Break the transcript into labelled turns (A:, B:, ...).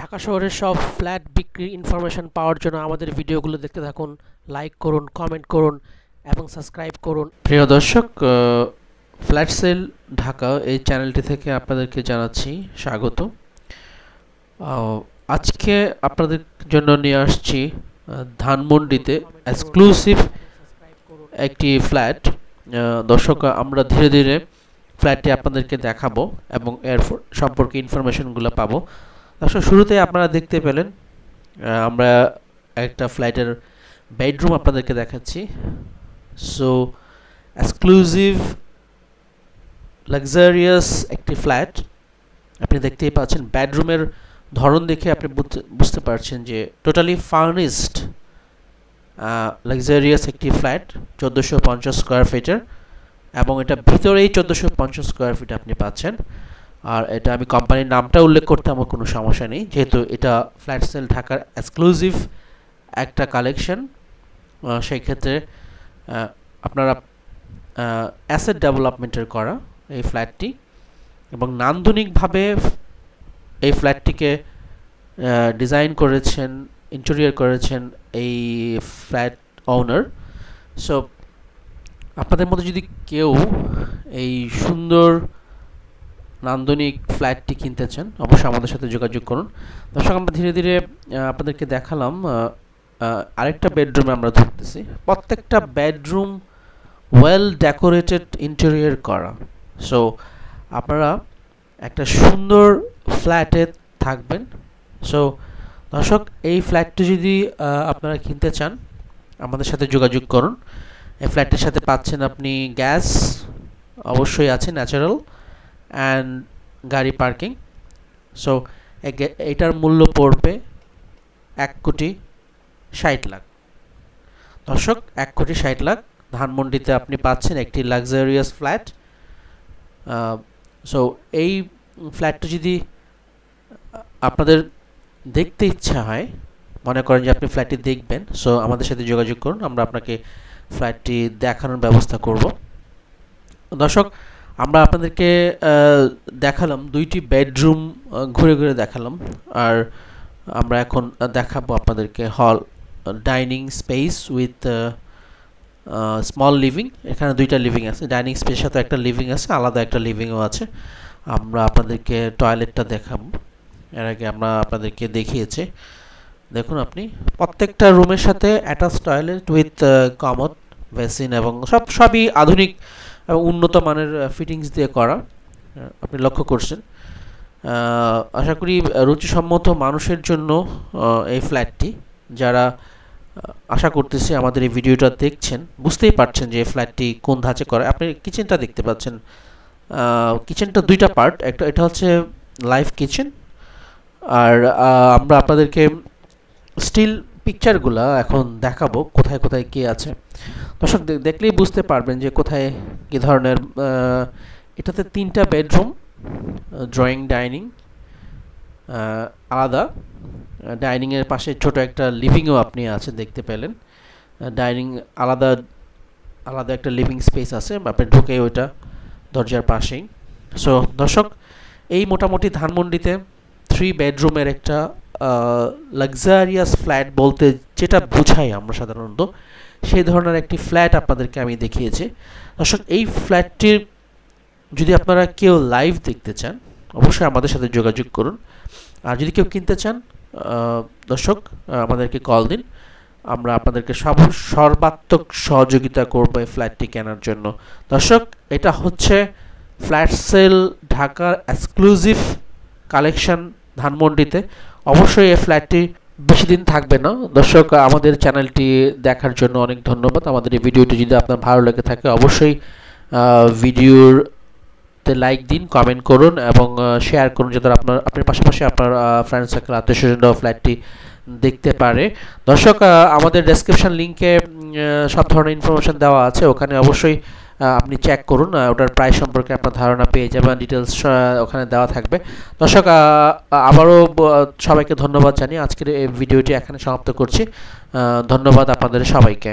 A: ঢাকা শহরের সব ফ্ল্যাট বিক্রি ইনফরমেশন পাওয়ার জন্য আমাদের ভিডিওগুলো দেখতে থাকুন লাইক করুন কমেন্ট করুন এবং সাবস্ক্রাইব করুন প্রিয় দর্শক ফ্ল্যাট সেল ঢাকা এই চ্যানেলটি থেকে আপনাদেরকে জানাচ্ছি স্বাগত আজকে আপনাদের জন্য নিয়ে আসছি ধানমন্ডিতে এক্সক্লুসিভ একটি ফ্ল্যাট দর্শক আমরা ধীরে ধীরে ফ্ল্যাটটি আপনাদেরকে দেখাবো এবং এর সম্পর্কে ইনফরমেশনগুলো পাবো আসলে শুরুতে আপনারা দেখতে পেলেন আমরা একটা ফ্লাইটের বেডরুম আপনাদেরকে দেখাচ্ছি সো এক্সক্লুসিভ লাক্সারিয়াস একটি ফ্ল্যাট আপনি দেখতেই পাচ্ছেন বেডরুমের ধরন দেখে আপনি বুঝতে পারছেন যে টোটালি ফার্নিশড লাক্সারিয়াস একটি ফ্ল্যাট চোদ্দোশো পঞ্চাশ স্কোয়ার ফিটের এবং এটা ভিতরেই চোদ্দোশো পঞ্চাশ স্কোয়ার ফিট আপনি পাচ্ছেন আর এটা আমি কোম্পানির নামটা উল্লেখ করতে আমার কোনো সমস্যা নেই যেহেতু এটা ফ্ল্যাট সেল ঢাকার এক্সক্লুসিভ একটা কালেকশন সেই ক্ষেত্রে আপনারা অ্যাসেট ডেভেলপমেন্টের করা এই ফ্ল্যাটটি এবং নান্দনিকভাবে এই ফ্ল্যাটটিকে ডিজাইন করেছেন ইন্টেরিয়ার করেছেন এই ফ্ল্যাট ওনার সো আপনাদের মধ্যে যদি কেউ এই সুন্দর নান্দনিক ফ্ল্যাটটি কিনতে চান অবশ্যই আমাদের সাথে যোগাযোগ করুন দর্শক আমরা ধীরে ধীরে আপনাদেরকে দেখালাম আরেকটা বেডরুমে আমরা ধরতেছি প্রত্যেকটা বেডরুম ওয়েল ডেকোরেটেড ইন্টেরিয়র করা সো আপনারা একটা সুন্দর ফ্ল্যাটে থাকবেন সো দর্শক এই ফ্ল্যাটটি যদি আপনারা কিনতে চান আমাদের সাথে যোগাযোগ করুন এই ফ্ল্যাটের সাথে পাচ্ছেন আপনি গ্যাস অবশ্যই আছে ন্যাচারাল অ্যান্ড গাড়ি পার্কিং সো এটার মূল্য পড়বে এক কোটি ষাট লাখ দর্শক এক কোটি ষাট লাখ ধানমন্ডিতে আপনি পাচ্ছেন একটি লাক্সারিয়াস ফ্ল্যাট সো এই ফ্ল্যাটটা যদি আপনাদের দেখতে ইচ্ছা হয় মনে করেন যে আপনি ফ্ল্যাটটি দেখবেন সো আমাদের সাথে যোগাযোগ করুন আমরা আপনাকে ফ্ল্যাটটি দেখানোর ব্যবস্থা করব দর্শক আমরা আপনাদেরকে দেখালাম দুইটি বেডরুম ঘুরে ঘুরে দেখালাম আর আমরা এখন দেখাবো আপনাদেরকে হল dining space with small living এখানে দুইটা লিভিং আছে ডাইনিং স্পেস সাথে একটা লিভিং আছে আলাদা একটা লিভিংও আছে আমরা আপনাদেরকে টয়লেটটা দেখাবো এর আগে আমরা আপনাদেরকে দেখিয়েছি দেখুন আপনি প্রত্যেকটা রুমের সাথে attach toilet with common basin এবং সব সবই আধুনিক উন্নত মানের ফিটিংস দিয়ে করা আপনি লক্ষ্য করছেন আশা করি রুচিসম্মত মানুষের জন্য এই ফ্ল্যাটটি যারা আশা করতেছি আমাদের এই ভিডিওটা দেখছেন বুঝতেই পারছেন যে এই ফ্ল্যাটটি কোন ধাঁচে করা আপনি কিচেনটা দেখতে পাচ্ছেন কিচেনটা দুইটা পার্ট একটা এটা হচ্ছে লাইভ কিচেন আর আমরা আপনাদেরকে স্টিল পিকচারগুলো এখন দেখাবো কোথায় কোথায় কে আছে দর্শক দেখলেই বুঝতে পারবেন যে কোথায় কী ধরনের এটাতে তিনটা বেডরুম ড্রয়িং ডাইনিং আলাদা ডাইনিংয়ের পাশে ছোট একটা লিভিংও আপনি আছে দেখতে পেলেন ডাইনিং আলাদা আলাদা একটা লিভিং স্পেস আছে আপনি ঢুকে ওইটা দরজার পাশেই সো দর্শক এই মোটামুটি ধানমন্ডিতে থ্রি বেডরুমের একটা লাক্সারিয়াস ফ্ল্যাট বলতে যেটা বোঝাই আমরা সাধারণত সেই ধরনের একটি ফ্ল্যাট আপনাদেরকে আমি দেখিয়েছি দর্শক এই ফ্ল্যাটটির যদি আপনারা কেউ লাইভ দেখতে চান অবশ্যই আমাদের সাথে যোগাযোগ করুন আর যদি কেউ কিনতে চান দর্শক আমাদেরকে কল দিন আমরা আপনাদেরকে সব সর্বাত্মক সহযোগিতা করব এই ফ্ল্যাটটি কেনার জন্য দর্শক এটা হচ্ছে ফ্ল্যাট সেল ঢাকার এক্সক্লুসিভ কালেকশন ধানমন্ডিতে অবশ্যই এই ফ্ল্যাটটি বেশি দিন থাকবে না দর্শক আমাদের চ্যানেলটি দেখার জন্য অনেক ধন্যবাদ আমাদের এই ভিডিওটি যদি আপনার ভালো লেগে থাকে অবশ্যই ভিডিওর তে লাইক দিন কমেন্ট করুন এবং শেয়ার করুন যাতে আপনার আপনার পাশাপাশি আপনার ফ্রেন্ড সার্কেল আত্মীয় ফ্ল্যাটটি দেখতে পারে দর্শক আমাদের ডেসক্রিপশন লিঙ্কে সব ধরনের ইনফরমেশান দেওয়া আছে ওখানে অবশ্যই আপনি চেক করুন ওটার প্রাইস সম্পর্কে আপনার ধারণা পেয়ে যাবেন ডিটেলস ওখানে দেওয়া থাকবে দর্শক আবারও সবাইকে ধন্যবাদ জানিয়ে আজকের এই ভিডিওটি এখানে সমাপ্ত করছি ধন্যবাদ আপনাদের সবাইকে